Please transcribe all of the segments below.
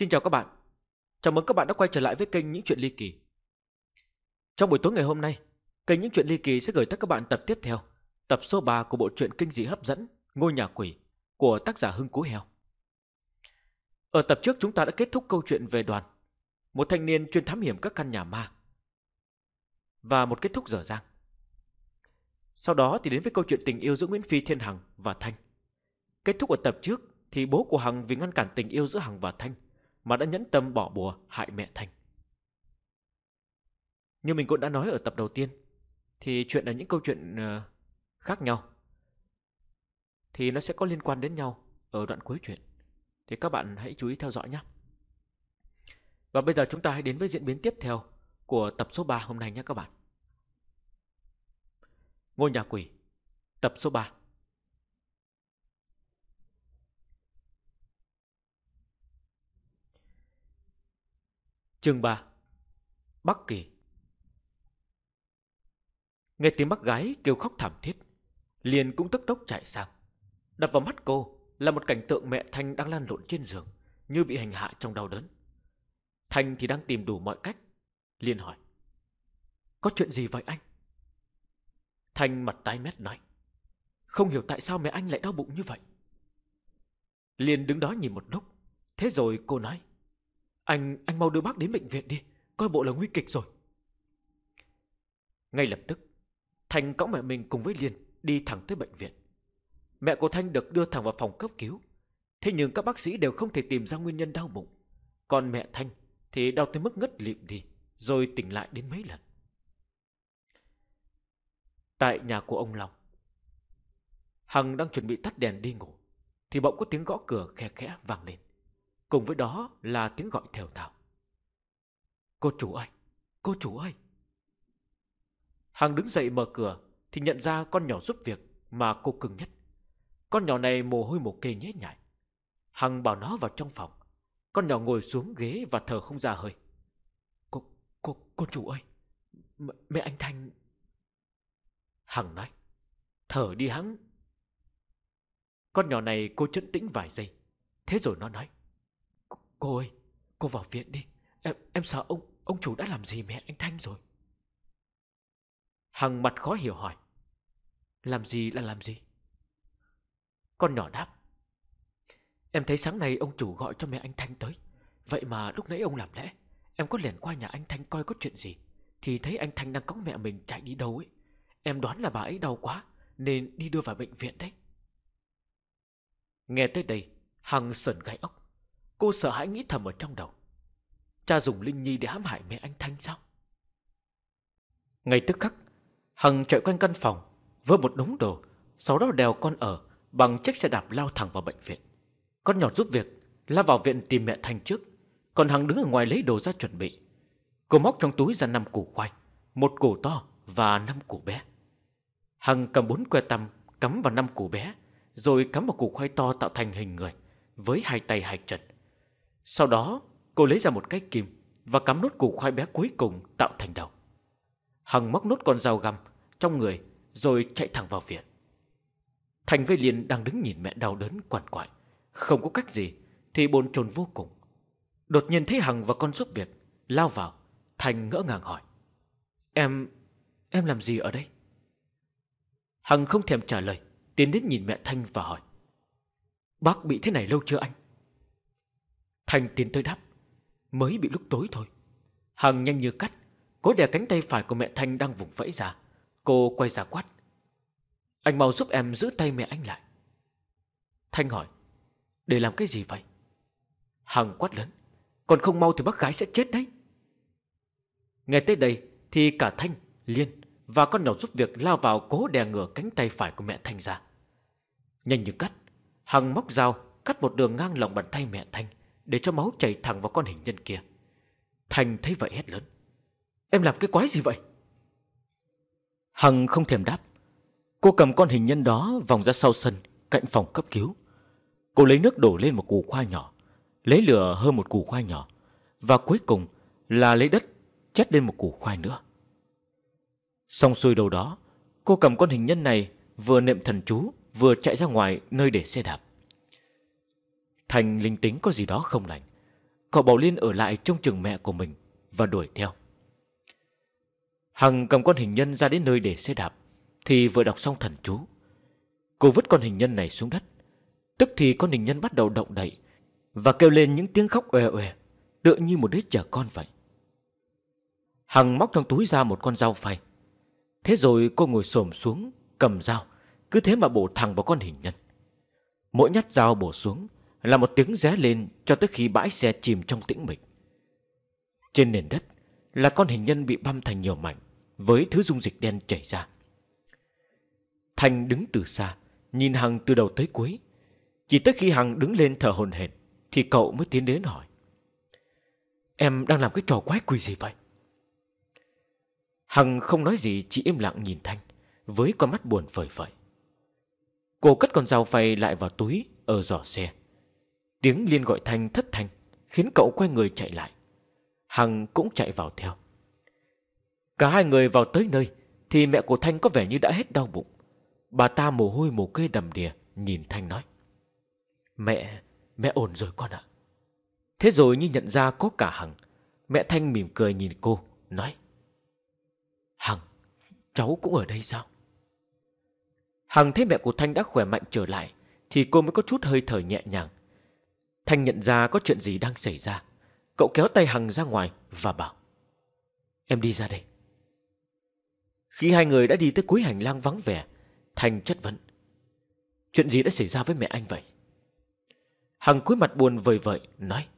Xin chào các bạn. Chào mừng các bạn đã quay trở lại với kênh Những chuyện ly kỳ. Trong buổi tối ngày hôm nay, kênh Những chuyện ly kỳ sẽ gửi tới các bạn tập tiếp theo, tập số 3 của bộ truyện kinh dị hấp dẫn Ngôi nhà quỷ của tác giả Hưng Cú Heo. Ở tập trước chúng ta đã kết thúc câu chuyện về đoàn, một thanh niên chuyên thám hiểm các căn nhà ma và một kết thúc dở dang. Sau đó thì đến với câu chuyện tình yêu giữa Nguyễn Phi Thiên Hằng và Thanh. Kết thúc ở tập trước thì bố của Hằng vì ngăn cản tình yêu giữa Hằng và Thanh mà đã nhẫn tâm bỏ bùa hại mẹ Thành. Như mình cũng đã nói ở tập đầu tiên, thì chuyện là những câu chuyện ờ, khác nhau. Thì nó sẽ có liên quan đến nhau ở đoạn cuối chuyện. Thì các bạn hãy chú ý theo dõi nhé. Và bây giờ chúng ta hãy đến với diễn biến tiếp theo của tập số 3 hôm nay nhé các bạn. Ngôi nhà quỷ, tập số 3. Chương 3 Bắc Kỳ Nghe tiếng bác gái kêu khóc thảm thiết Liền cũng tức tốc chạy sang Đập vào mắt cô là một cảnh tượng mẹ Thanh đang lan lộn trên giường Như bị hành hạ trong đau đớn Thanh thì đang tìm đủ mọi cách Liền hỏi Có chuyện gì vậy anh? Thanh mặt tái mét nói Không hiểu tại sao mẹ anh lại đau bụng như vậy Liền đứng đó nhìn một lúc Thế rồi cô nói anh, anh mau đưa bác đến bệnh viện đi, coi bộ là nguy kịch rồi. Ngay lập tức, Thanh cõng mẹ mình cùng với Liên đi thẳng tới bệnh viện. Mẹ của Thanh được đưa thẳng vào phòng cấp cứu. Thế nhưng các bác sĩ đều không thể tìm ra nguyên nhân đau bụng. Còn mẹ Thanh thì đau tới mức ngất lịm đi, rồi tỉnh lại đến mấy lần. Tại nhà của ông Long, Hằng đang chuẩn bị tắt đèn đi ngủ, thì bỗng có tiếng gõ cửa khe khẽ vang lên. Cùng với đó là tiếng gọi thều nào Cô chủ ơi Cô chủ ơi Hằng đứng dậy mở cửa Thì nhận ra con nhỏ giúp việc Mà cô cưng nhất Con nhỏ này mồ hôi mồ kê nhễ nhại Hằng bảo nó vào trong phòng Con nhỏ ngồi xuống ghế và thở không ra hơi Cô, cô, cô chủ ơi Mẹ anh Thanh Hằng nói Thở đi hắn Con nhỏ này cô chấn tĩnh vài giây Thế rồi nó nói Cô ơi cô vào viện đi Em em sợ ông ông chủ đã làm gì mẹ anh Thanh rồi Hằng mặt khó hiểu hỏi Làm gì là làm gì Con nhỏ đáp Em thấy sáng nay ông chủ gọi cho mẹ anh Thanh tới Vậy mà lúc nãy ông làm lẽ Em có liền qua nhà anh Thanh coi có chuyện gì Thì thấy anh Thanh đang có mẹ mình chạy đi đâu ấy Em đoán là bà ấy đau quá Nên đi đưa vào bệnh viện đấy Nghe tới đây Hằng sờn gai ốc Cô sợ hãi nghĩ thầm ở trong đầu Cha dùng Linh Nhi để hãm hại mẹ anh Thanh sao ngày tức khắc Hằng chạy quanh căn phòng Vơ một đống đồ Sau đó đèo con ở Bằng chiếc xe đạp lao thẳng vào bệnh viện Con nhỏ giúp việc Lao vào viện tìm mẹ Thanh trước Còn Hằng đứng ở ngoài lấy đồ ra chuẩn bị Cô móc trong túi ra năm củ khoai Một củ to và năm củ bé Hằng cầm bốn que tăm Cắm vào năm củ bé Rồi cắm vào củ khoai to tạo thành hình người Với hai tay hai chân sau đó, cô lấy ra một cái kim và cắm nốt củ khoai bé cuối cùng tạo thành đầu. Hằng móc nốt con dao găm trong người rồi chạy thẳng vào viện. Thành với liền đang đứng nhìn mẹ đau đớn quằn quại, không có cách gì thì bồn chồn vô cùng. Đột nhiên thấy Hằng và con giúp việc lao vào, Thành ngỡ ngàng hỏi: "Em em làm gì ở đây?" Hằng không thèm trả lời, tiến đến nhìn mẹ Thanh và hỏi: "Bác bị thế này lâu chưa anh?" Thành tiến tới đáp Mới bị lúc tối thôi Hằng nhanh như cắt Cố đè cánh tay phải của mẹ Thanh đang vùng vẫy ra Cô quay ra quát Anh mau giúp em giữ tay mẹ anh lại Thanh hỏi Để làm cái gì vậy Hằng quát lớn Còn không mau thì bác gái sẽ chết đấy Nghe tới đây thì cả Thanh, Liên và con nhỏ giúp việc lao vào cố đè ngửa cánh tay phải của mẹ Thanh ra. Nhanh như cắt, Hằng móc dao cắt một đường ngang lòng bàn tay mẹ Thanh. Để cho máu chảy thẳng vào con hình nhân kia Thành thấy vậy hét lớn Em làm cái quái gì vậy Hằng không thèm đáp Cô cầm con hình nhân đó vòng ra sau sân Cạnh phòng cấp cứu Cô lấy nước đổ lên một củ khoai nhỏ Lấy lửa hơn một củ khoai nhỏ Và cuối cùng là lấy đất Chét lên một củ khoai nữa Xong xuôi đầu đó Cô cầm con hình nhân này Vừa niệm thần chú Vừa chạy ra ngoài nơi để xe đạp Thành linh tính có gì đó không lành. Cậu bảo Liên ở lại trong trường mẹ của mình và đuổi theo. Hằng cầm con hình nhân ra đến nơi để xe đạp thì vừa đọc xong thần chú. Cô vứt con hình nhân này xuống đất. Tức thì con hình nhân bắt đầu động đậy và kêu lên những tiếng khóc oe oe tựa như một đứa trẻ con vậy. Hằng móc trong túi ra một con dao phay. Thế rồi cô ngồi xổm xuống, cầm dao, cứ thế mà bổ thẳng vào con hình nhân. Mỗi nhát dao bổ xuống là một tiếng ré lên cho tới khi bãi xe chìm trong tĩnh mịch. Trên nền đất là con hình nhân bị băm thành nhiều mảnh với thứ dung dịch đen chảy ra. Thành đứng từ xa, nhìn Hằng từ đầu tới cuối. Chỉ tới khi Hằng đứng lên thở hồn hển thì cậu mới tiến đến hỏi. Em đang làm cái trò quái quỷ gì vậy? Hằng không nói gì chỉ im lặng nhìn Thanh với con mắt buồn phởi phởi. Cô cất con dao phay lại vào túi ở giỏ xe Tiếng liên gọi thanh thất thanh Khiến cậu quay người chạy lại Hằng cũng chạy vào theo Cả hai người vào tới nơi Thì mẹ của Thanh có vẻ như đã hết đau bụng Bà ta mồ hôi mồ kê đầm đìa Nhìn Thanh nói Mẹ, mẹ ổn rồi con ạ Thế rồi như nhận ra có cả Hằng Mẹ Thanh mỉm cười nhìn cô Nói Hằng, cháu cũng ở đây sao Hằng thấy mẹ của Thanh đã khỏe mạnh trở lại Thì cô mới có chút hơi thở nhẹ nhàng Thanh nhận ra có chuyện gì đang xảy ra. Cậu kéo tay Hằng ra ngoài và bảo. Em đi ra đây. Khi hai người đã đi tới cuối hành lang vắng vẻ, Thanh chất vấn. Chuyện gì đã xảy ra với mẹ anh vậy? Hằng cúi mặt buồn vời vợi, nói.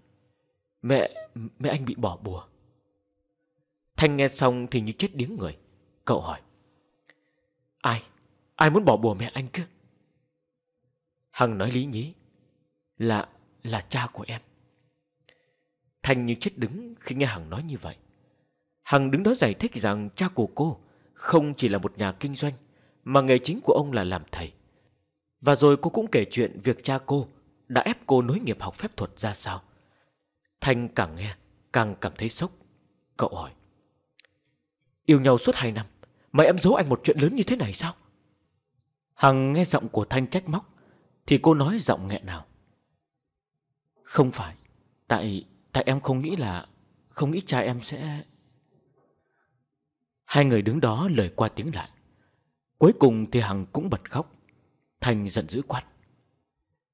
Mẹ, mẹ anh bị bỏ bùa. Thanh nghe xong thì như chết điếng người. Cậu hỏi. Ai? Ai muốn bỏ bùa mẹ anh cứ? Hằng nói lý nhí. Là là cha của em Thanh như chết đứng khi nghe Hằng nói như vậy Hằng đứng đó giải thích rằng cha của cô không chỉ là một nhà kinh doanh Mà nghề chính của ông là làm thầy Và rồi cô cũng kể chuyện việc cha cô đã ép cô nối nghiệp học phép thuật ra sao Thanh càng nghe càng cảm thấy sốc Cậu hỏi Yêu nhau suốt hai năm Mà em giấu anh một chuyện lớn như thế này sao Hằng nghe giọng của Thanh trách móc Thì cô nói giọng nghẹn nào không phải Tại tại em không nghĩ là Không nghĩ cha em sẽ Hai người đứng đó lời qua tiếng lại Cuối cùng thì Hằng cũng bật khóc Thành giận dữ quát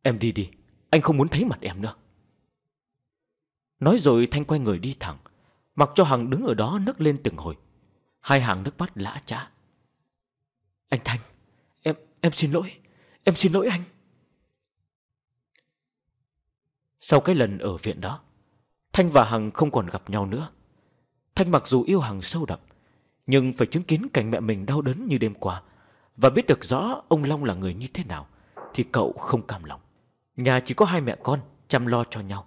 Em đi đi Anh không muốn thấy mặt em nữa Nói rồi Thanh quay người đi thẳng Mặc cho Hằng đứng ở đó nức lên từng hồi Hai hàng nước mắt lã chã Anh Thanh Em em xin lỗi Em xin lỗi anh sau cái lần ở viện đó Thanh và Hằng không còn gặp nhau nữa Thanh mặc dù yêu Hằng sâu đậm Nhưng phải chứng kiến cảnh mẹ mình đau đớn như đêm qua Và biết được rõ ông Long là người như thế nào Thì cậu không cam lòng Nhà chỉ có hai mẹ con chăm lo cho nhau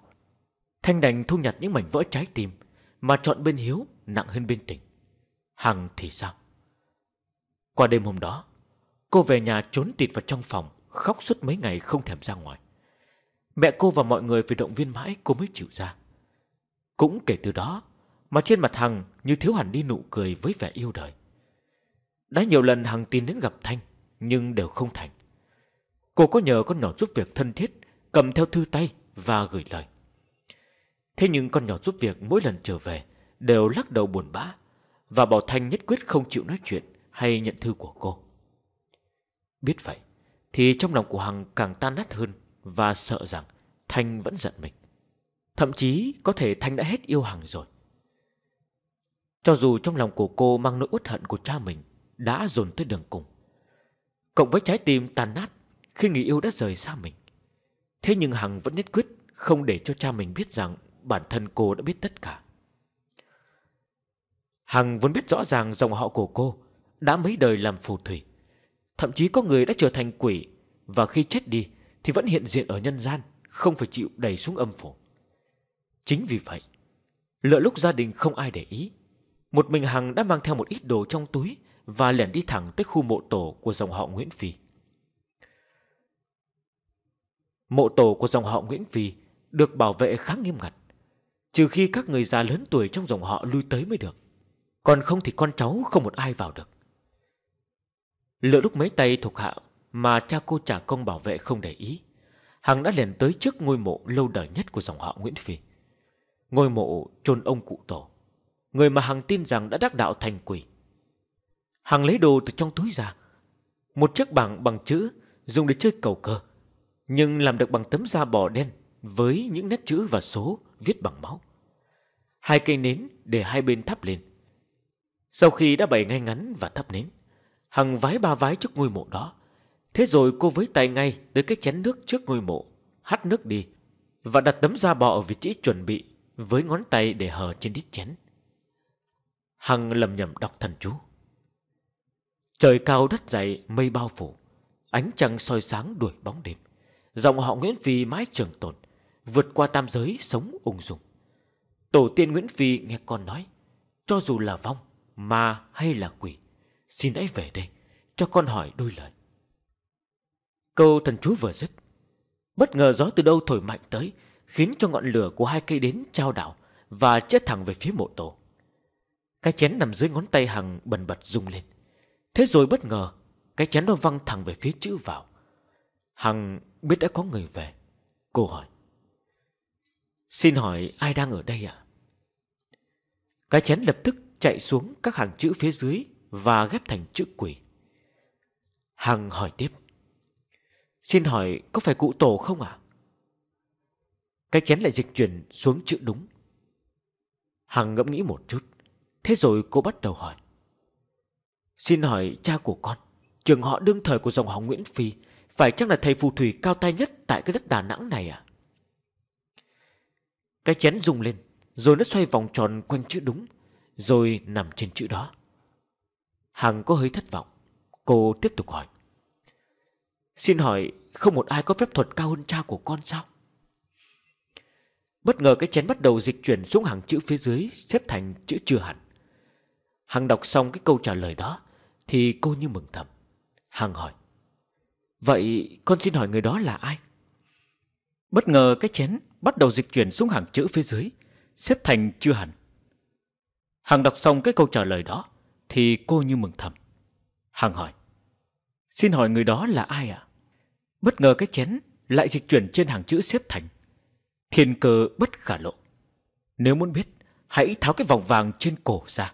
Thanh đành thu nhặt những mảnh vỡ trái tim Mà chọn bên hiếu nặng hơn bên tình Hằng thì sao Qua đêm hôm đó Cô về nhà trốn tịt vào trong phòng Khóc suốt mấy ngày không thèm ra ngoài Mẹ cô và mọi người phải động viên mãi cô mới chịu ra. Cũng kể từ đó mà trên mặt Hằng như thiếu hẳn đi nụ cười với vẻ yêu đời. Đã nhiều lần Hằng tin đến gặp Thanh nhưng đều không thành. Cô có nhờ con nhỏ giúp việc thân thiết cầm theo thư tay và gửi lời. Thế nhưng con nhỏ giúp việc mỗi lần trở về đều lắc đầu buồn bã và bảo Thanh nhất quyết không chịu nói chuyện hay nhận thư của cô. Biết vậy thì trong lòng của Hằng càng tan nát hơn và sợ rằng Thanh vẫn giận mình. Thậm chí có thể Thanh đã hết yêu Hằng rồi. Cho dù trong lòng của cô mang nỗi uất hận của cha mình đã dồn tới đường cùng. Cộng với trái tim tàn nát khi người yêu đã rời xa mình. Thế nhưng Hằng vẫn nhất quyết không để cho cha mình biết rằng bản thân cô đã biết tất cả. Hằng vốn biết rõ ràng dòng họ của cô đã mấy đời làm phù thủy. Thậm chí có người đã trở thành quỷ và khi chết đi thì vẫn hiện diện ở nhân gian, không phải chịu đẩy xuống âm phủ. Chính vì vậy, lỡ lúc gia đình không ai để ý, một mình Hằng đã mang theo một ít đồ trong túi và lẻn đi thẳng tới khu mộ tổ của dòng họ Nguyễn Phi. Mộ tổ của dòng họ Nguyễn Phi được bảo vệ khá nghiêm ngặt, trừ khi các người già lớn tuổi trong dòng họ lui tới mới được, còn không thì con cháu không một ai vào được. Lỡ lúc mấy tay thuộc hạ mà cha cô trả công bảo vệ không để ý. Hằng đã liền tới trước ngôi mộ lâu đời nhất của dòng họ Nguyễn Phi. Ngôi mộ chôn ông cụ tổ, người mà Hằng tin rằng đã đắc đạo thành quỷ. Hằng lấy đồ từ trong túi ra, một chiếc bảng bằng chữ dùng để chơi cầu cờ, nhưng làm được bằng tấm da bò đen với những nét chữ và số viết bằng máu. Hai cây nến để hai bên thắp lên. Sau khi đã bày ngay ngắn và thắp nến, Hằng vái ba vái trước ngôi mộ đó, Thế rồi cô với tay ngay tới cái chén nước trước ngôi mộ, hắt nước đi và đặt tấm da bọ ở vị trí chuẩn bị với ngón tay để hở trên đít chén. Hằng lầm nhầm đọc thần chú. Trời cao đất dày, mây bao phủ, ánh trăng soi sáng đuổi bóng đêm. Dòng họ Nguyễn Phi mãi trường tồn, vượt qua tam giới sống ung dung. Tổ tiên Nguyễn Phi nghe con nói, cho dù là vong, ma hay là quỷ, xin hãy về đây, cho con hỏi đôi lời. Câu thần chú vừa dứt, bất ngờ gió từ đâu thổi mạnh tới, khiến cho ngọn lửa của hai cây đến trao đảo và chết thẳng về phía mộ tổ. Cái chén nằm dưới ngón tay Hằng bần bật rung lên. Thế rồi bất ngờ, cái chén đó văng thẳng về phía chữ vào. Hằng biết đã có người về. Cô hỏi. Xin hỏi ai đang ở đây ạ? À? Cái chén lập tức chạy xuống các hàng chữ phía dưới và ghép thành chữ quỷ. Hằng hỏi tiếp. Xin hỏi có phải cụ tổ không ạ? À? Cái chén lại dịch chuyển xuống chữ đúng. Hằng ngẫm nghĩ một chút. Thế rồi cô bắt đầu hỏi. Xin hỏi cha của con, trường họ đương thời của dòng họ Nguyễn Phi, phải chắc là thầy phù thủy cao tay nhất tại cái đất Đà Nẵng này à? Cái chén rung lên, rồi nó xoay vòng tròn quanh chữ đúng, rồi nằm trên chữ đó. Hằng có hơi thất vọng, cô tiếp tục hỏi. Xin hỏi không một ai có phép thuật cao hơn cha của con sao Bất ngờ cái chén bắt đầu dịch chuyển xuống hàng chữ phía dưới Xếp thành chữ chưa hẳn Hằng đọc xong cái câu trả lời đó Thì cô như mừng thầm Hằng hỏi Vậy con xin hỏi người đó là ai Bất ngờ cái chén bắt đầu dịch chuyển xuống hàng chữ phía dưới Xếp thành chưa hẳn Hằng đọc xong cái câu trả lời đó Thì cô như mừng thầm Hằng hỏi Xin hỏi người đó là ai ạ? À? Bất ngờ cái chén lại dịch chuyển trên hàng chữ xếp thành. Thiên cơ bất khả lộ. Nếu muốn biết, hãy tháo cái vòng vàng trên cổ ra.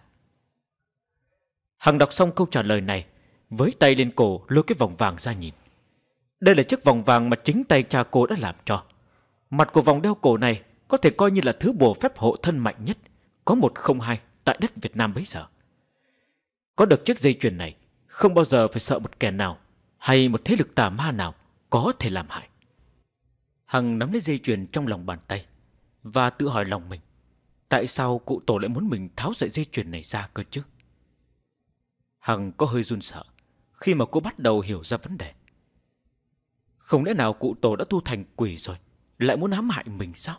Hằng đọc xong câu trả lời này, với tay lên cổ lôi cái vòng vàng ra nhìn. Đây là chiếc vòng vàng mà chính tay cha cô đã làm cho. Mặt của vòng đeo cổ này có thể coi như là thứ bùa phép hộ thân mạnh nhất, có một không hai tại đất Việt Nam bấy giờ. Có được chiếc dây chuyền này, không bao giờ phải sợ một kẻ nào hay một thế lực tà ma nào có thể làm hại. Hằng nắm lấy dây chuyền trong lòng bàn tay và tự hỏi lòng mình tại sao cụ tổ lại muốn mình tháo sợi dây chuyền này ra cơ chứ? Hằng có hơi run sợ khi mà cô bắt đầu hiểu ra vấn đề. Không lẽ nào cụ tổ đã tu thành quỷ rồi, lại muốn hãm hại mình sao?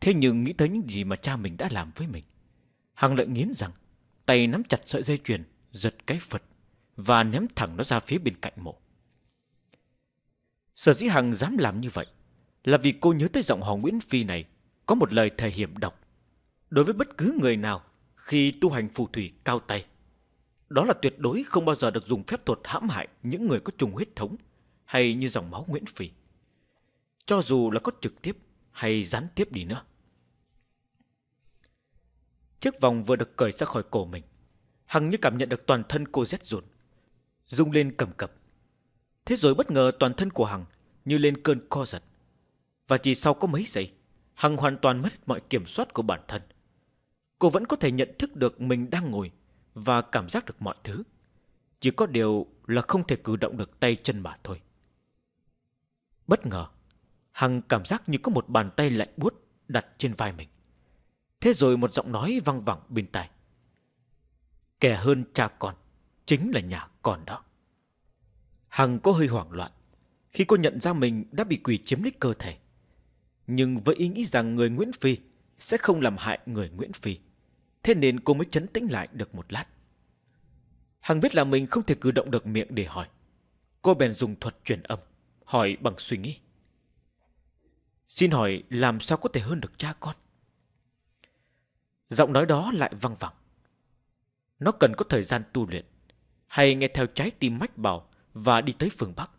Thế nhưng nghĩ tới những gì mà cha mình đã làm với mình, Hằng lại nghiến rằng tay nắm chặt sợi dây chuyền giật cái Phật và ném thẳng nó ra phía bên cạnh mộ. Sở dĩ Hằng dám làm như vậy là vì cô nhớ tới giọng họ Nguyễn Phi này có một lời thề hiểm độc đối với bất cứ người nào khi tu hành phù thủy cao tay. Đó là tuyệt đối không bao giờ được dùng phép thuật hãm hại những người có trùng huyết thống hay như dòng máu Nguyễn Phi. Cho dù là có trực tiếp hay gián tiếp đi nữa. Chiếc vòng vừa được cởi ra khỏi cổ mình Hằng như cảm nhận được toàn thân cô rét run Rung lên cầm cập Thế rồi bất ngờ toàn thân của Hằng Như lên cơn co giật Và chỉ sau có mấy giây Hằng hoàn toàn mất mọi kiểm soát của bản thân Cô vẫn có thể nhận thức được mình đang ngồi Và cảm giác được mọi thứ Chỉ có điều là không thể cử động được tay chân mà thôi Bất ngờ Hằng cảm giác như có một bàn tay lạnh buốt đặt trên vai mình Thế rồi một giọng nói văng vẳng bên tai Kẻ hơn cha con Chính là nhà con đó Hằng có hơi hoảng loạn Khi cô nhận ra mình đã bị quỷ chiếm lấy cơ thể Nhưng với ý nghĩ rằng người Nguyễn Phi Sẽ không làm hại người Nguyễn Phi Thế nên cô mới chấn tĩnh lại được một lát Hằng biết là mình không thể cử động được miệng để hỏi Cô bèn dùng thuật truyền âm Hỏi bằng suy nghĩ Xin hỏi làm sao có thể hơn được cha con Giọng nói đó lại văng vẳng nó cần có thời gian tu luyện Hay nghe theo trái tim mách bảo Và đi tới phương Bắc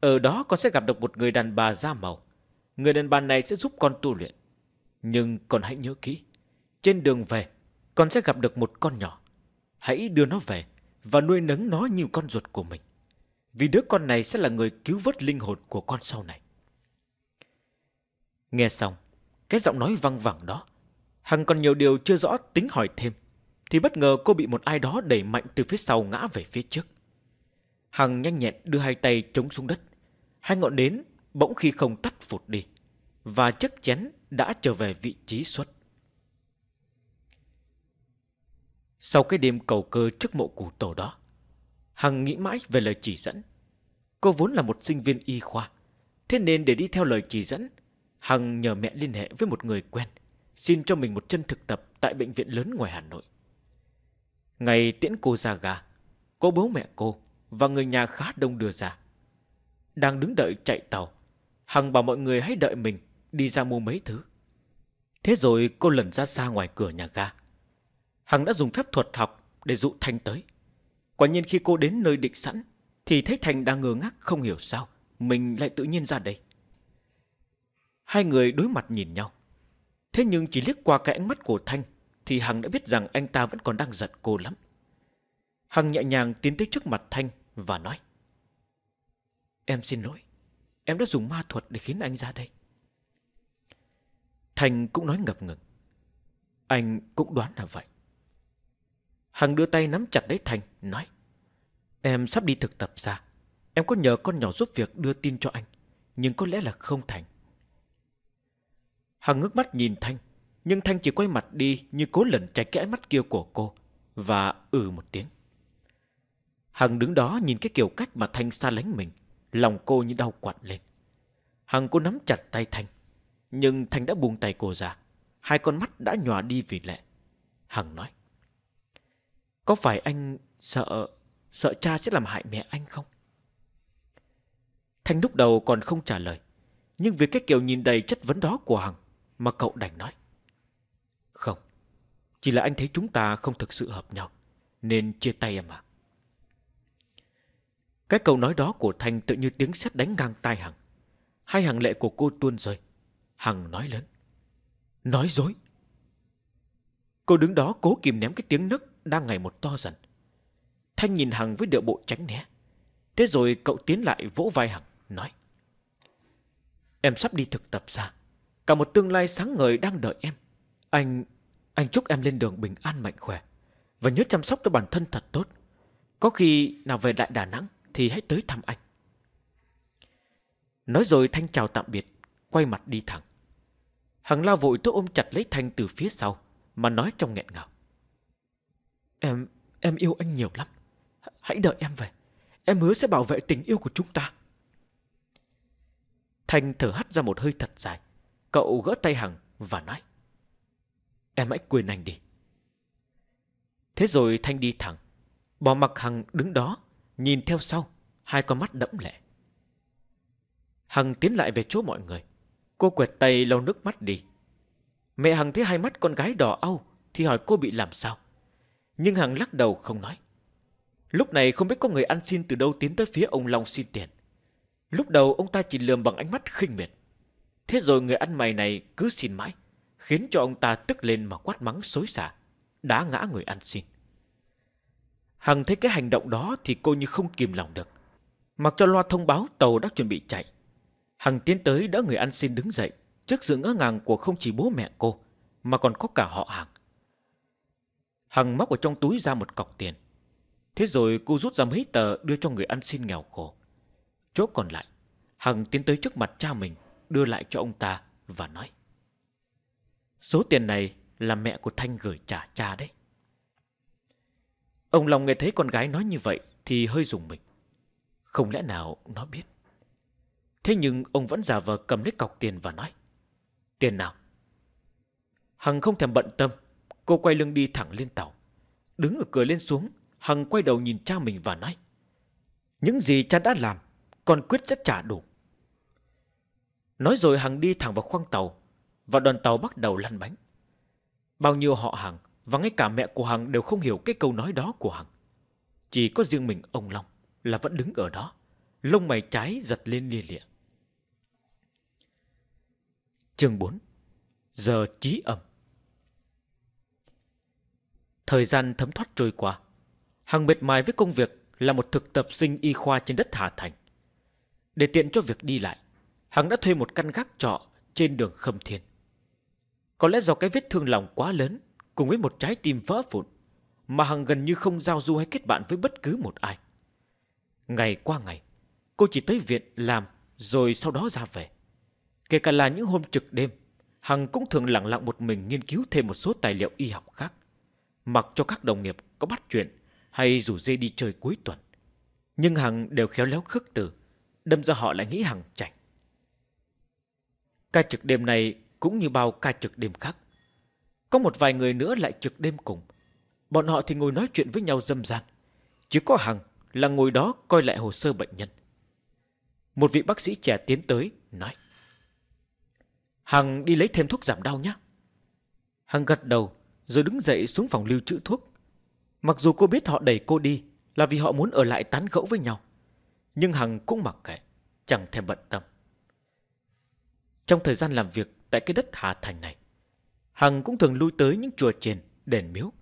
Ở đó con sẽ gặp được một người đàn bà da màu Người đàn bà này sẽ giúp con tu luyện Nhưng con hãy nhớ kỹ Trên đường về Con sẽ gặp được một con nhỏ Hãy đưa nó về Và nuôi nấng nó như con ruột của mình Vì đứa con này sẽ là người cứu vớt linh hồn của con sau này Nghe xong Cái giọng nói văng vẳng đó Hằng còn nhiều điều chưa rõ tính hỏi thêm thì bất ngờ cô bị một ai đó đẩy mạnh từ phía sau ngã về phía trước. Hằng nhanh nhẹn đưa hai tay chống xuống đất. Hai ngọn nến bỗng khi không tắt phụt đi. Và chiếc chén đã trở về vị trí xuất. Sau cái đêm cầu cơ trước mộ cụ tổ đó, Hằng nghĩ mãi về lời chỉ dẫn. Cô vốn là một sinh viên y khoa. Thế nên để đi theo lời chỉ dẫn, Hằng nhờ mẹ liên hệ với một người quen, xin cho mình một chân thực tập tại bệnh viện lớn ngoài Hà Nội. Ngày tiễn cô ra gà, cô bố mẹ cô và người nhà khá đông đưa ra. Đang đứng đợi chạy tàu, Hằng bảo mọi người hãy đợi mình đi ra mua mấy thứ. Thế rồi cô lần ra xa ngoài cửa nhà ga. Hằng đã dùng phép thuật học để dụ Thanh tới. Quả nhiên khi cô đến nơi định sẵn, thì thấy thanh đang ngơ ngác không hiểu sao mình lại tự nhiên ra đây. Hai người đối mặt nhìn nhau. Thế nhưng chỉ liếc qua cái ánh mắt của Thanh thì Hằng đã biết rằng anh ta vẫn còn đang giận cô lắm. Hằng nhẹ nhàng tiến tới trước mặt Thanh và nói. Em xin lỗi, em đã dùng ma thuật để khiến anh ra đây. Thanh cũng nói ngập ngừng. Anh cũng đoán là vậy. Hằng đưa tay nắm chặt lấy thanh nói. Em sắp đi thực tập ra. Em có nhờ con nhỏ giúp việc đưa tin cho anh, nhưng có lẽ là không thành. Hằng ngước mắt nhìn Thanh, nhưng Thanh chỉ quay mặt đi như cố lẩn tránh cái ánh mắt kia của cô và ừ một tiếng. Hằng đứng đó nhìn cái kiểu cách mà Thanh xa lánh mình, lòng cô như đau quặn lên. Hằng cô nắm chặt tay Thanh, nhưng Thanh đã buông tay cô ra, hai con mắt đã nhòa đi vì lệ. Hằng nói, có phải anh sợ, sợ cha sẽ làm hại mẹ anh không? Thanh lúc đầu còn không trả lời, nhưng vì cái kiểu nhìn đầy chất vấn đó của Hằng mà cậu đành nói. Không Chỉ là anh thấy chúng ta không thực sự hợp nhau Nên chia tay em ạ Cái câu nói đó của Thanh tự như tiếng sét đánh ngang tai Hằng Hai hàng lệ của cô tuôn rơi Hằng nói lớn Nói dối Cô đứng đó cố kìm ném cái tiếng nấc Đang ngày một to dần Thanh nhìn Hằng với điệu bộ tránh né Thế rồi cậu tiến lại vỗ vai Hằng Nói Em sắp đi thực tập ra Cả một tương lai sáng ngời đang đợi em anh... anh chúc em lên đường bình an mạnh khỏe Và nhớ chăm sóc cho bản thân thật tốt Có khi nào về đại Đà Nẵng Thì hãy tới thăm anh Nói rồi Thanh chào tạm biệt Quay mặt đi thẳng Hằng lao vội tôi ôm chặt lấy Thanh từ phía sau Mà nói trong nghẹn ngào Em... em yêu anh nhiều lắm Hãy đợi em về Em hứa sẽ bảo vệ tình yêu của chúng ta Thanh thở hắt ra một hơi thật dài Cậu gỡ tay Hằng và nói Em hãy quên anh đi Thế rồi Thanh đi thẳng Bỏ mặc Hằng đứng đó Nhìn theo sau Hai con mắt đẫm lệ Hằng tiến lại về chỗ mọi người Cô quẹt tay lau nước mắt đi Mẹ Hằng thấy hai mắt con gái đỏ au Thì hỏi cô bị làm sao Nhưng Hằng lắc đầu không nói Lúc này không biết có người ăn xin từ đâu tiến tới phía ông Long xin tiền Lúc đầu ông ta chỉ lườm bằng ánh mắt khinh miệt Thế rồi người ăn mày này cứ xin mãi khiến cho ông ta tức lên mà quát mắng xối xả, đá ngã người ăn xin. Hằng thấy cái hành động đó thì cô như không kìm lòng được. Mặc cho loa thông báo tàu đã chuẩn bị chạy. Hằng tiến tới đỡ người ăn xin đứng dậy trước sự ngỡ ngàng của không chỉ bố mẹ cô mà còn có cả họ hàng. Hằng móc ở trong túi ra một cọc tiền. Thế rồi cô rút ra mấy tờ đưa cho người ăn xin nghèo khổ. Chỗ còn lại, Hằng tiến tới trước mặt cha mình đưa lại cho ông ta và nói. Số tiền này là mẹ của Thanh gửi trả cha đấy. Ông Long nghe thấy con gái nói như vậy thì hơi dùng mình. Không lẽ nào nó biết. Thế nhưng ông vẫn giả vờ cầm lấy cọc tiền và nói. Tiền nào? Hằng không thèm bận tâm. Cô quay lưng đi thẳng lên tàu. Đứng ở cửa lên xuống, Hằng quay đầu nhìn cha mình và nói. Những gì cha đã làm, con quyết sẽ trả đủ. Nói rồi Hằng đi thẳng vào khoang tàu và đoàn tàu bắt đầu lăn bánh. Bao nhiêu họ hàng và ngay cả mẹ của Hằng đều không hiểu cái câu nói đó của Hằng. Chỉ có riêng mình ông Long là vẫn đứng ở đó, lông mày trái giật lên lia lịa. Chương 4 Giờ trí âm Thời gian thấm thoát trôi qua. Hằng mệt mài với công việc là một thực tập sinh y khoa trên đất Hà Thành. Để tiện cho việc đi lại, Hằng đã thuê một căn gác trọ trên đường Khâm Thiên. Có lẽ do cái vết thương lòng quá lớn Cùng với một trái tim vỡ vụn Mà Hằng gần như không giao du hay kết bạn với bất cứ một ai Ngày qua ngày Cô chỉ tới viện làm Rồi sau đó ra về Kể cả là những hôm trực đêm Hằng cũng thường lặng lặng một mình nghiên cứu thêm một số tài liệu y học khác Mặc cho các đồng nghiệp có bắt chuyện Hay rủ dây đi chơi cuối tuần Nhưng Hằng đều khéo léo khước từ Đâm ra họ lại nghĩ Hằng chảnh Ca trực đêm này cũng như bao ca trực đêm khác. Có một vài người nữa lại trực đêm cùng. Bọn họ thì ngồi nói chuyện với nhau dâm gian. Chỉ có Hằng là ngồi đó coi lại hồ sơ bệnh nhân. Một vị bác sĩ trẻ tiến tới, nói. Hằng đi lấy thêm thuốc giảm đau nhé. Hằng gật đầu, rồi đứng dậy xuống phòng lưu trữ thuốc. Mặc dù cô biết họ đẩy cô đi là vì họ muốn ở lại tán gẫu với nhau. Nhưng Hằng cũng mặc kệ, chẳng thèm bận tâm. Trong thời gian làm việc, tại cái đất Hà Thành này. Hằng cũng thường lui tới những chùa trên, đền miếu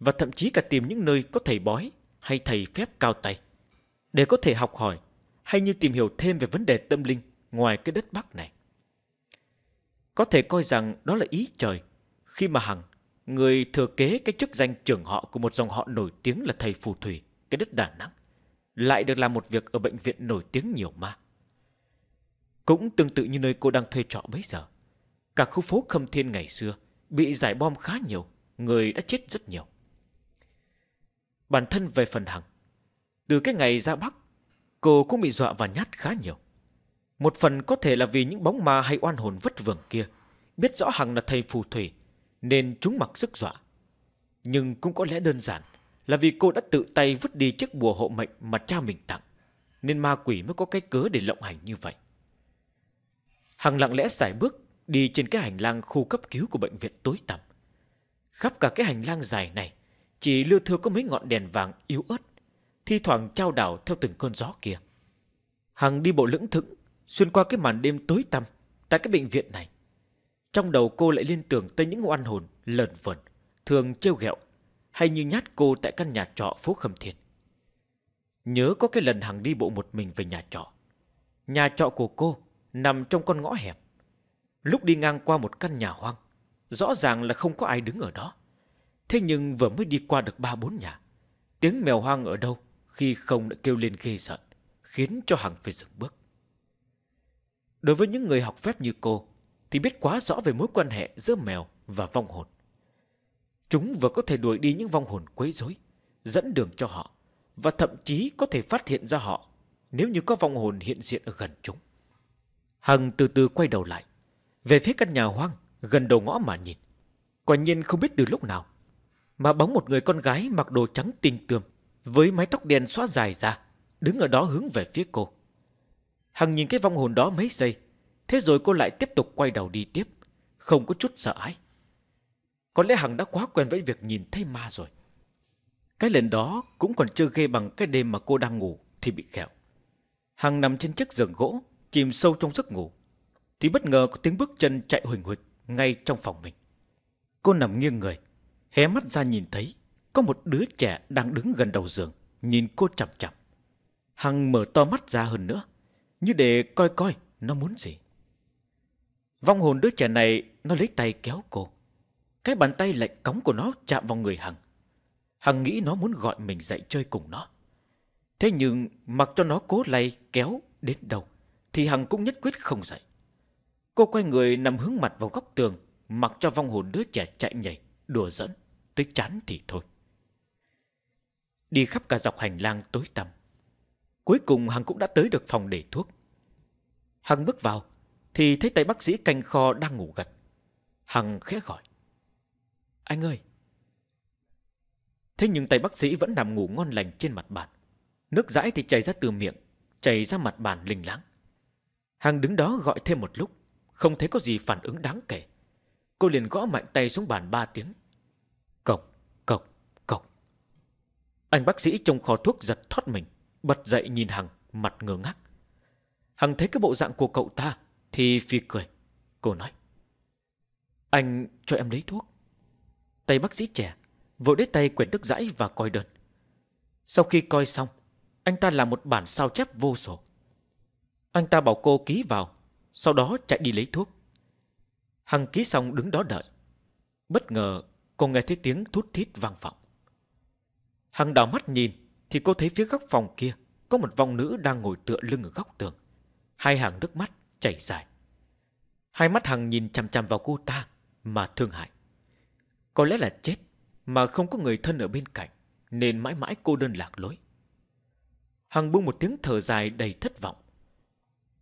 và thậm chí cả tìm những nơi có thầy bói hay thầy phép cao tay để có thể học hỏi hay như tìm hiểu thêm về vấn đề tâm linh ngoài cái đất Bắc này. Có thể coi rằng đó là ý trời khi mà Hằng, người thừa kế cái chức danh trưởng họ của một dòng họ nổi tiếng là thầy phù thủy, cái đất Đà Nẵng, lại được làm một việc ở bệnh viện nổi tiếng nhiều ma. Cũng tương tự như nơi cô đang thuê trọ bây giờ. Cả khu phố Khâm Thiên ngày xưa bị giải bom khá nhiều, người đã chết rất nhiều. Bản thân về phần Hằng, từ cái ngày ra Bắc, cô cũng bị dọa và nhát khá nhiều. Một phần có thể là vì những bóng ma hay oan hồn vất vưởng kia, biết rõ Hằng là thầy phù thủy, nên chúng mặc sức dọa. Nhưng cũng có lẽ đơn giản là vì cô đã tự tay vứt đi chiếc bùa hộ mệnh mà cha mình tặng, nên ma quỷ mới có cái cớ để lộng hành như vậy. Hằng lặng lẽ xài bước đi trên cái hành lang khu cấp cứu của bệnh viện tối tăm. Khắp cả cái hành lang dài này, chỉ lưa thưa có mấy ngọn đèn vàng yếu ớt, thi thoảng trao đảo theo từng cơn gió kia. Hằng đi bộ lững thững, xuyên qua cái màn đêm tối tăm tại cái bệnh viện này. Trong đầu cô lại liên tưởng tới những oan hồn lợn vẩn, thường trêu ghẹo hay như nhát cô tại căn nhà trọ phố Khâm Thiên. Nhớ có cái lần Hằng đi bộ một mình về nhà trọ. Nhà trọ của cô nằm trong con ngõ hẹp. Lúc đi ngang qua một căn nhà hoang, rõ ràng là không có ai đứng ở đó. Thế nhưng vừa mới đi qua được ba bốn nhà, tiếng mèo hoang ở đâu khi không đã kêu lên ghê sợ, khiến cho Hằng phải dừng bước. Đối với những người học phép như cô, thì biết quá rõ về mối quan hệ giữa mèo và vong hồn. Chúng vừa có thể đuổi đi những vong hồn quấy rối, dẫn đường cho họ, và thậm chí có thể phát hiện ra họ nếu như có vong hồn hiện diện ở gần chúng. Hằng từ từ quay đầu lại, về phía căn nhà hoang, gần đầu ngõ mà nhìn. Quả nhiên không biết từ lúc nào. Mà bóng một người con gái mặc đồ trắng tinh tươm, với mái tóc đen xóa dài ra, đứng ở đó hướng về phía cô. Hằng nhìn cái vong hồn đó mấy giây, thế rồi cô lại tiếp tục quay đầu đi tiếp, không có chút sợ hãi. Có lẽ Hằng đã quá quen với việc nhìn thấy ma rồi. Cái lần đó cũng còn chưa ghê bằng cái đêm mà cô đang ngủ thì bị kẹo. Hằng nằm trên chiếc giường gỗ, chìm sâu trong giấc ngủ thì bất ngờ có tiếng bước chân chạy huỳnh huỳnh ngay trong phòng mình. Cô nằm nghiêng người, hé mắt ra nhìn thấy có một đứa trẻ đang đứng gần đầu giường, nhìn cô chằm chằm. Hằng mở to mắt ra hơn nữa, như để coi coi nó muốn gì. Vong hồn đứa trẻ này nó lấy tay kéo cô. Cái bàn tay lạnh cóng của nó chạm vào người Hằng. Hằng nghĩ nó muốn gọi mình dậy chơi cùng nó. Thế nhưng mặc cho nó cố lay kéo đến đầu thì Hằng cũng nhất quyết không dậy. Cô quay người nằm hướng mặt vào góc tường, mặc cho vong hồn đứa trẻ chạy nhảy, đùa dẫn, tới chán thì thôi. Đi khắp cả dọc hành lang tối tăm. Cuối cùng Hằng cũng đã tới được phòng để thuốc. Hằng bước vào, thì thấy tay bác sĩ canh kho đang ngủ gật. Hằng khẽ gọi. Anh ơi! Thế nhưng tay bác sĩ vẫn nằm ngủ ngon lành trên mặt bàn. Nước rãi thì chảy ra từ miệng, chảy ra mặt bàn linh láng. Hằng đứng đó gọi thêm một lúc không thấy có gì phản ứng đáng kể. Cô liền gõ mạnh tay xuống bàn ba tiếng. Cộc, cộc, cộc. Anh bác sĩ trong kho thuốc giật thoát mình, bật dậy nhìn Hằng, mặt ngơ ngác. Hằng thấy cái bộ dạng của cậu ta thì phi cười. Cô nói. Anh cho em lấy thuốc. Tay bác sĩ trẻ vội đế tay quyển đức dãi và coi đơn. Sau khi coi xong, anh ta làm một bản sao chép vô sổ. Anh ta bảo cô ký vào sau đó chạy đi lấy thuốc. Hằng ký xong đứng đó đợi. Bất ngờ cô nghe thấy tiếng thút thít vang vọng. Hằng đảo mắt nhìn thì cô thấy phía góc phòng kia có một vong nữ đang ngồi tựa lưng ở góc tường. Hai hàng nước mắt chảy dài. Hai mắt Hằng nhìn chằm chằm vào cô ta mà thương hại. Có lẽ là chết mà không có người thân ở bên cạnh nên mãi mãi cô đơn lạc lối. Hằng buông một tiếng thở dài đầy thất vọng.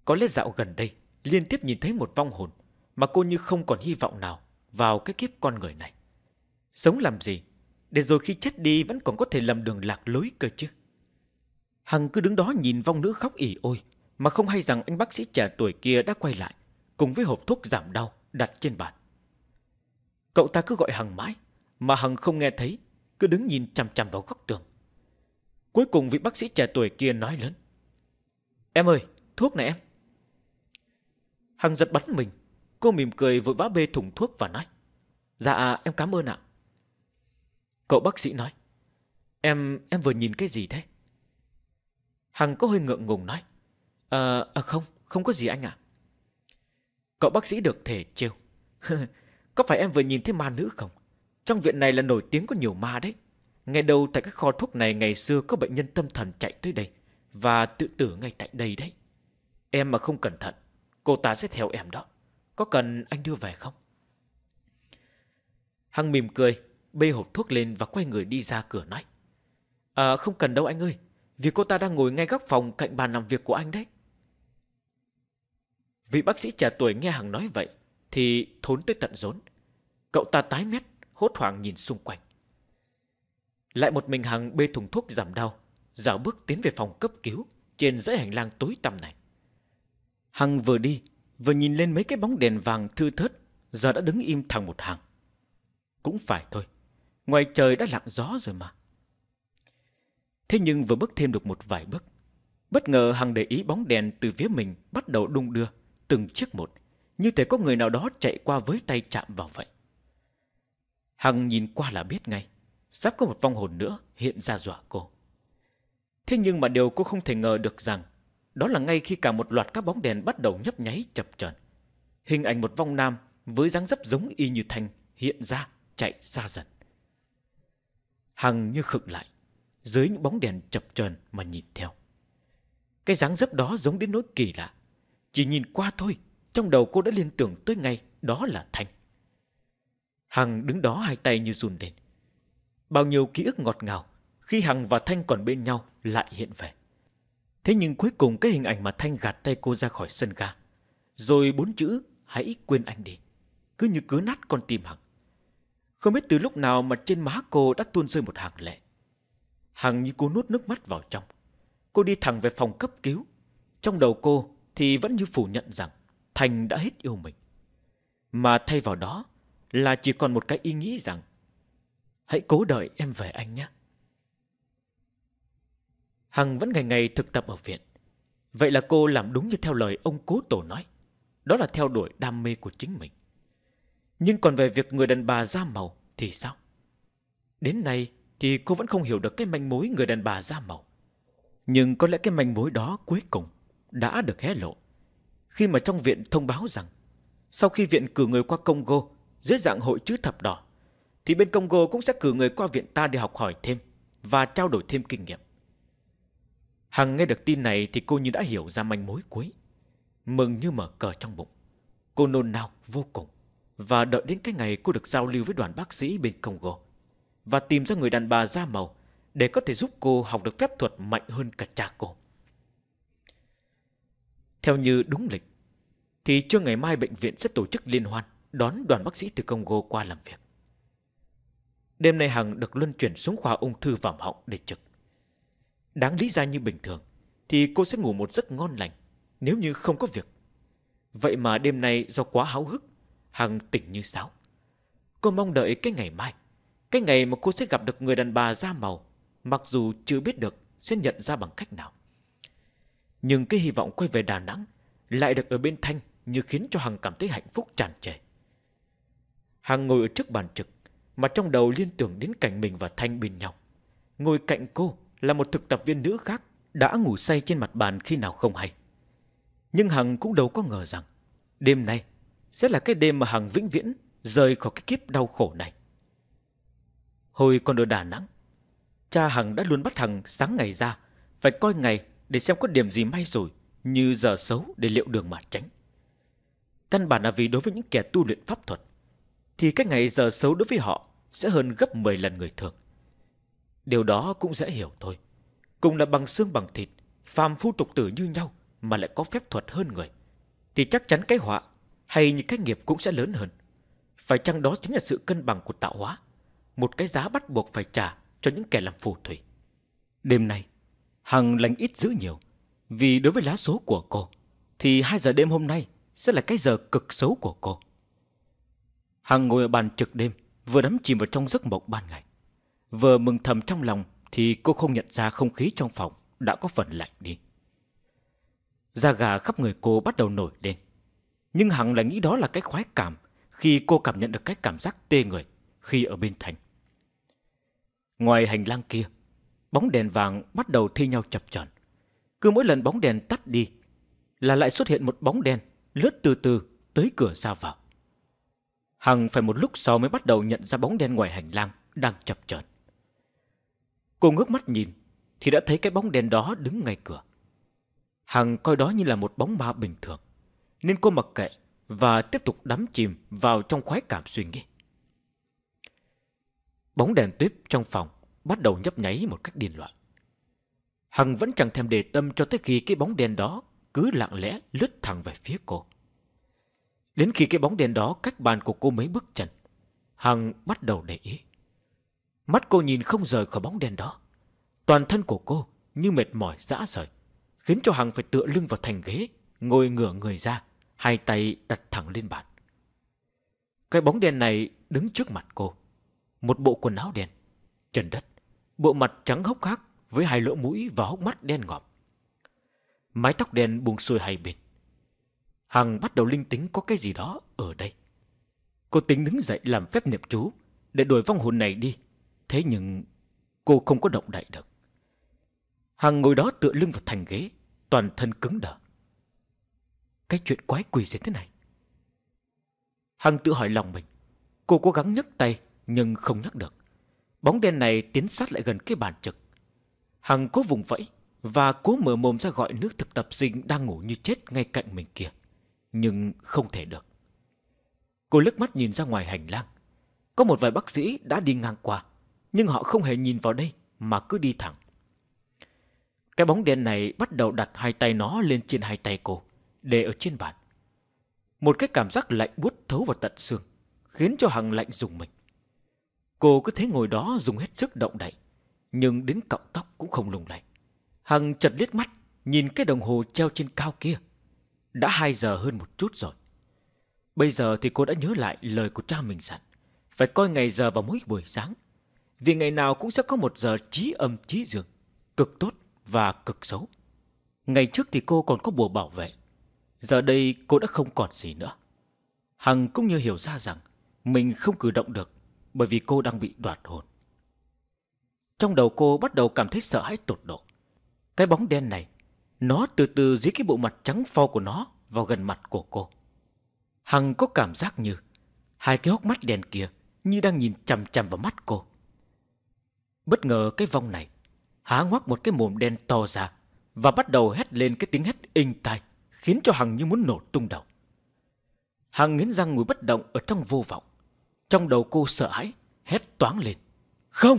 Có lẽ dạo gần đây liên tiếp nhìn thấy một vong hồn mà cô như không còn hy vọng nào vào cái kiếp con người này. Sống làm gì, để rồi khi chết đi vẫn còn có thể lầm đường lạc lối cơ chứ. Hằng cứ đứng đó nhìn vong nữ khóc ỉ ôi, mà không hay rằng anh bác sĩ trẻ tuổi kia đã quay lại, cùng với hộp thuốc giảm đau đặt trên bàn. Cậu ta cứ gọi Hằng mãi, mà Hằng không nghe thấy, cứ đứng nhìn chằm chằm vào góc tường. Cuối cùng vị bác sĩ trẻ tuổi kia nói lớn. Em ơi, thuốc này em. Hằng giật bắn mình. Cô mỉm cười vội vã bê thùng thuốc và nói. Dạ em cảm ơn ạ. Cậu bác sĩ nói. Em em vừa nhìn cái gì thế? Hằng có hơi ngượng ngùng nói. à, à, không, không có gì anh ạ. Cậu bác sĩ được thể trêu. có phải em vừa nhìn thấy ma nữ không? Trong viện này là nổi tiếng có nhiều ma đấy. Ngày đầu tại các kho thuốc này ngày xưa có bệnh nhân tâm thần chạy tới đây và tự tử ngay tại đây đấy. Em mà không cẩn thận Cô ta sẽ theo em đó Có cần anh đưa về không Hằng mỉm cười Bê hộp thuốc lên và quay người đi ra cửa nói À không cần đâu anh ơi Vì cô ta đang ngồi ngay góc phòng cạnh bàn làm việc của anh đấy Vị bác sĩ trẻ tuổi nghe Hằng nói vậy Thì thốn tới tận rốn Cậu ta tái mét Hốt hoảng nhìn xung quanh Lại một mình Hằng bê thùng thuốc giảm đau Dạo bước tiến về phòng cấp cứu Trên dãy hành lang tối tăm này Hằng vừa đi, vừa nhìn lên mấy cái bóng đèn vàng thư thớt, giờ đã đứng im thẳng một hàng. Cũng phải thôi, ngoài trời đã lặng gió rồi mà. Thế nhưng vừa bước thêm được một vài bước, bất ngờ Hằng để ý bóng đèn từ phía mình bắt đầu đung đưa, từng chiếc một, như thể có người nào đó chạy qua với tay chạm vào vậy. Hằng nhìn qua là biết ngay, sắp có một vong hồn nữa hiện ra dọa cô. Thế nhưng mà điều cô không thể ngờ được rằng đó là ngay khi cả một loạt các bóng đèn bắt đầu nhấp nháy chập chờn. Hình ảnh một vong nam với dáng dấp giống y như thanh hiện ra chạy xa dần. Hằng như khựng lại, dưới những bóng đèn chập chờn mà nhìn theo. Cái dáng dấp đó giống đến nỗi kỳ lạ. Chỉ nhìn qua thôi, trong đầu cô đã liên tưởng tới ngay đó là thanh Hằng đứng đó hai tay như run lên. Bao nhiêu ký ức ngọt ngào khi Hằng và Thanh còn bên nhau lại hiện về. Thế nhưng cuối cùng cái hình ảnh mà Thanh gạt tay cô ra khỏi sân ga. Rồi bốn chữ, hãy quên anh đi. Cứ như cứ nát con tim Hằng. Không biết từ lúc nào mà trên má cô đã tuôn rơi một hàng lệ. Hằng như cô nuốt nước mắt vào trong. Cô đi thẳng về phòng cấp cứu. Trong đầu cô thì vẫn như phủ nhận rằng Thành đã hết yêu mình. Mà thay vào đó là chỉ còn một cái ý nghĩ rằng Hãy cố đợi em về anh nhé. Hằng vẫn ngày ngày thực tập ở viện. Vậy là cô làm đúng như theo lời ông cố tổ nói. Đó là theo đuổi đam mê của chính mình. Nhưng còn về việc người đàn bà da màu thì sao? Đến nay thì cô vẫn không hiểu được cái manh mối người đàn bà da màu. Nhưng có lẽ cái manh mối đó cuối cùng đã được hé lộ. Khi mà trong viện thông báo rằng sau khi viện cử người qua Congo dưới dạng hội chữ thập đỏ thì bên Congo cũng sẽ cử người qua viện ta để học hỏi thêm và trao đổi thêm kinh nghiệm. Hằng nghe được tin này thì cô như đã hiểu ra manh mối cuối. Mừng như mở cờ trong bụng. Cô nôn nao vô cùng. Và đợi đến cái ngày cô được giao lưu với đoàn bác sĩ bên Congo. Và tìm ra người đàn bà da màu để có thể giúp cô học được phép thuật mạnh hơn cả cha cô. Theo như đúng lịch, thì trưa ngày mai bệnh viện sẽ tổ chức liên hoan đón đoàn bác sĩ từ Congo qua làm việc. Đêm nay Hằng được luân chuyển xuống khoa ung thư vòm họng để trực. Đáng lý ra như bình thường Thì cô sẽ ngủ một giấc ngon lành Nếu như không có việc Vậy mà đêm nay do quá háo hức Hằng tỉnh như sáo Cô mong đợi cái ngày mai Cái ngày mà cô sẽ gặp được người đàn bà da màu Mặc dù chưa biết được sẽ nhận ra bằng cách nào Nhưng cái hy vọng quay về Đà Nẵng Lại được ở bên Thanh Như khiến cho Hằng cảm thấy hạnh phúc tràn trề Hằng ngồi ở trước bàn trực Mà trong đầu liên tưởng đến cảnh mình và Thanh bên nhau Ngồi cạnh cô là một thực tập viên nữ khác đã ngủ say trên mặt bàn khi nào không hay. Nhưng Hằng cũng đâu có ngờ rằng đêm nay sẽ là cái đêm mà Hằng vĩnh viễn rời khỏi cái kiếp đau khổ này. Hồi còn ở Đà Nẵng, cha Hằng đã luôn bắt Hằng sáng ngày ra phải coi ngày để xem có điểm gì may rồi như giờ xấu để liệu đường mà tránh. Căn bản là vì đối với những kẻ tu luyện pháp thuật thì cái ngày giờ xấu đối với họ sẽ hơn gấp 10 lần người thường. Điều đó cũng dễ hiểu thôi Cùng là bằng xương bằng thịt Phàm phu tục tử như nhau Mà lại có phép thuật hơn người Thì chắc chắn cái họa hay những cái nghiệp cũng sẽ lớn hơn Phải chăng đó chính là sự cân bằng của tạo hóa Một cái giá bắt buộc phải trả Cho những kẻ làm phù thủy Đêm nay Hằng lành ít giữ nhiều Vì đối với lá số của cô Thì 2 giờ đêm hôm nay Sẽ là cái giờ cực xấu của cô Hằng ngồi ở bàn trực đêm Vừa đắm chìm vào trong giấc mộng ban ngày Vừa mừng thầm trong lòng thì cô không nhận ra không khí trong phòng đã có phần lạnh đi. Da gà khắp người cô bắt đầu nổi lên. Nhưng Hằng lại nghĩ đó là cái khoái cảm khi cô cảm nhận được cái cảm giác tê người khi ở bên Thành. Ngoài hành lang kia, bóng đèn vàng bắt đầu thi nhau chập chờn. Cứ mỗi lần bóng đèn tắt đi là lại xuất hiện một bóng đen lướt từ từ tới cửa ra vào. Hằng phải một lúc sau mới bắt đầu nhận ra bóng đen ngoài hành lang đang chập chờn. Cô ngước mắt nhìn thì đã thấy cái bóng đèn đó đứng ngay cửa. Hằng coi đó như là một bóng ma bình thường, nên cô mặc kệ và tiếp tục đắm chìm vào trong khoái cảm suy nghĩ. Bóng đèn tuyếp trong phòng bắt đầu nhấp nháy một cách điên loạn. Hằng vẫn chẳng thèm đề tâm cho tới khi cái bóng đèn đó cứ lặng lẽ lướt thẳng về phía cô. Đến khi cái bóng đèn đó cách bàn của cô mấy bước chân, Hằng bắt đầu để ý. Mắt cô nhìn không rời khỏi bóng đèn đó. Toàn thân của cô như mệt mỏi dã rời, khiến cho Hằng phải tựa lưng vào thành ghế, ngồi ngửa người ra, hai tay đặt thẳng lên bàn. Cái bóng đèn này đứng trước mặt cô. Một bộ quần áo đen, trần đất, bộ mặt trắng hốc hác với hai lỗ mũi và hốc mắt đen ngòm. Mái tóc đen buông xuôi hai bên. Hằng bắt đầu linh tính có cái gì đó ở đây. Cô tính đứng dậy làm phép niệm chú để đuổi vong hồn này đi Thế nhưng cô không có động đậy được. Hằng ngồi đó tựa lưng vào thành ghế, toàn thân cứng đờ. Cái chuyện quái quỷ gì thế này? Hằng tự hỏi lòng mình. Cô cố gắng nhấc tay nhưng không nhấc được. Bóng đen này tiến sát lại gần cái bàn trực. Hằng cố vùng vẫy và cố mở mồm ra gọi nước thực tập sinh đang ngủ như chết ngay cạnh mình kia. Nhưng không thể được. Cô lướt mắt nhìn ra ngoài hành lang. Có một vài bác sĩ đã đi ngang qua nhưng họ không hề nhìn vào đây mà cứ đi thẳng. Cái bóng đen này bắt đầu đặt hai tay nó lên trên hai tay cô, để ở trên bàn. Một cái cảm giác lạnh buốt thấu vào tận xương, khiến cho Hằng lạnh dùng mình. Cô cứ thế ngồi đó dùng hết sức động đậy, nhưng đến cọng tóc cũng không lùng lại. Hằng chật liếc mắt, nhìn cái đồng hồ treo trên cao kia. Đã hai giờ hơn một chút rồi. Bây giờ thì cô đã nhớ lại lời của cha mình dặn. Phải coi ngày giờ vào mỗi buổi sáng vì ngày nào cũng sẽ có một giờ trí âm trí dương, cực tốt và cực xấu. Ngày trước thì cô còn có bùa bảo vệ, giờ đây cô đã không còn gì nữa. Hằng cũng như hiểu ra rằng mình không cử động được bởi vì cô đang bị đoạt hồn. Trong đầu cô bắt đầu cảm thấy sợ hãi tột độ. Cái bóng đen này, nó từ từ dí cái bộ mặt trắng phau của nó vào gần mặt của cô. Hằng có cảm giác như hai cái hốc mắt đen kia như đang nhìn chằm chằm vào mắt cô. Bất ngờ cái vong này há ngoác một cái mồm đen to ra và bắt đầu hét lên cái tiếng hét inh tai khiến cho Hằng như muốn nổ tung đầu. Hằng nghiến răng ngồi bất động ở trong vô vọng. Trong đầu cô sợ hãi, hét toáng lên. Không!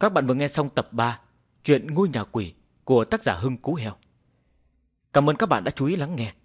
Các bạn vừa nghe xong tập 3 Chuyện ngôi nhà quỷ của tác giả Hưng Cú Heo. Cảm ơn các bạn đã chú ý lắng nghe.